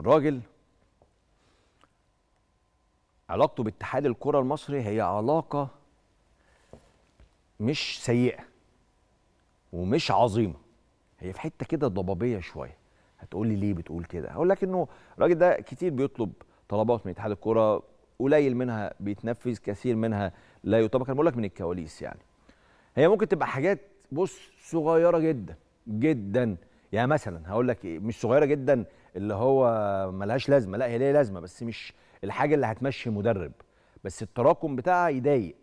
الراجل علاقته باتحاد الكرة المصري هي علاقة مش سيئة ومش عظيمة هي في حتة كده ضبابية شوية هتقول لي ليه بتقول كده هقول لك انه الراجل ده كتير بيطلب طلبات من اتحاد الكرة قليل منها بيتنفذ كثير منها لا يطبق انا بقول لك من الكواليس يعني هي ممكن تبقى حاجات بص صغيرة جدا جدا يعني مثلا هقول لك إيه، مش صغيره جدا اللي هو ملهاش لازمه لا هي ليها لازمه بس مش الحاجه اللي هتمشي مدرب بس التراكم بتاعها يضايق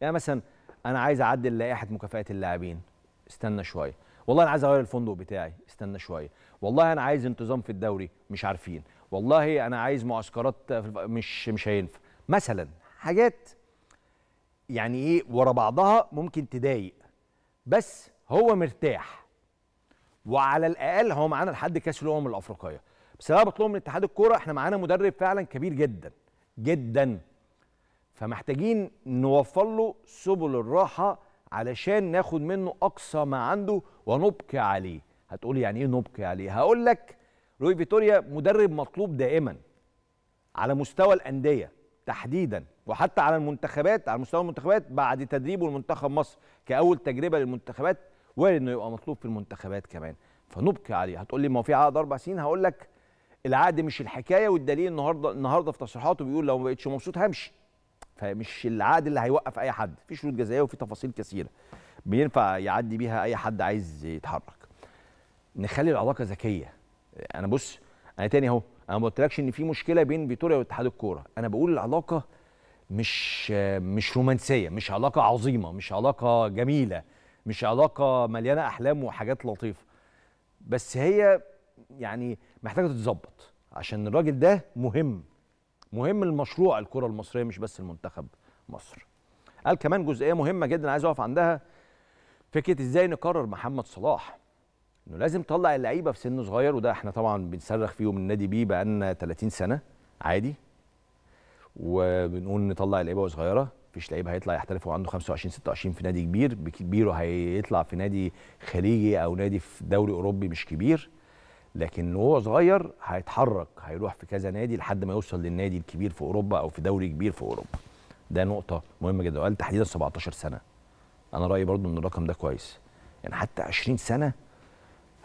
يعني مثلا انا عايز اعدل لائحه مكافاه اللاعبين استنى شويه والله انا عايز اغير الفندق بتاعي استنى شويه والله انا عايز انتظام في الدوري مش عارفين والله انا عايز معسكرات مش مش هينفع مثلا حاجات يعني ايه ورا بعضها ممكن تضايق بس هو مرتاح وعلى الاقل هو معانا لحد كاس الامم الافريقيه بس انا بطلب من اتحاد الكوره احنا معانا مدرب فعلا كبير جدا جدا فمحتاجين نوفر له سبل الراحه علشان ناخد منه اقصى ما عنده ونبقي عليه هتقولي يعني ايه نبقي عليه هقول لك روي فيتوريا مدرب مطلوب دائما على مستوى الانديه تحديدا وحتى على المنتخبات على مستوى المنتخبات بعد تدريبه لمنتخب مصر كاول تجربه للمنتخبات وارد انه يبقى مطلوب في المنتخبات كمان فنبقي عليه هتقول لي ما هو في عقد اربع سنين هقول لك العقد مش الحكايه والدليل النهارده النهارده في تصريحاته بيقول لو ما بقتش مبسوط همشي فمش العقد اللي هيوقف اي حد في شروط جزائيه وفي تفاصيل كثيره بينفع يعدي بيها اي حد عايز يتحرك نخلي العلاقه ذكيه انا بص انا تاني اهو انا ما قلتلكش ان في مشكله بين فيتوريا واتحاد الكوره انا بقول العلاقه مش مش رومانسيه مش علاقه عظيمه مش علاقه جميله مش علاقه مليانه احلام وحاجات لطيفه بس هي يعني محتاجه تتظبط عشان الراجل ده مهم مهم المشروع الكره المصريه مش بس المنتخب مصر قال كمان جزئيه مهمه جدا عايز اقف عندها فكره ازاي نقرر محمد صلاح انه لازم تطلع اللعيبه في سن صغير وده احنا طبعا بنصرخ فيه من النادي بيه بقالنا 30 سنه عادي وبنقول نطلع لعيبه صغيره مفيش لعيب هيطلع يحترف وعنده 25 26 في نادي كبير كبيره هيطلع في نادي خليجي او نادي في دوري اوروبي مش كبير لكن وهو صغير هيتحرك هيروح في كذا نادي لحد ما يوصل للنادي الكبير في اوروبا او في دوري كبير في اوروبا ده نقطه مهمه جدا وقال تحديدا 17 سنه انا رايي برضو ان الرقم ده كويس يعني حتى 20 سنه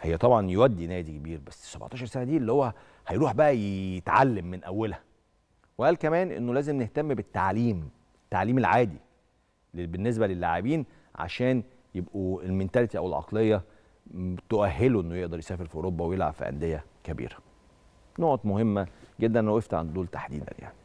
هي طبعا يودي نادي كبير بس 17 سنه دي اللي هو هيروح بقى يتعلم من اولها وقال كمان انه لازم نهتم بالتعليم التعليم العادي بالنسبه للاعبين عشان يبقوا المنتاليتي او العقليه تؤهله انه يقدر يسافر في اوروبا ويلعب في انديه كبيره نقط مهمه جدا انا وقفت عند دول تحديدا يعني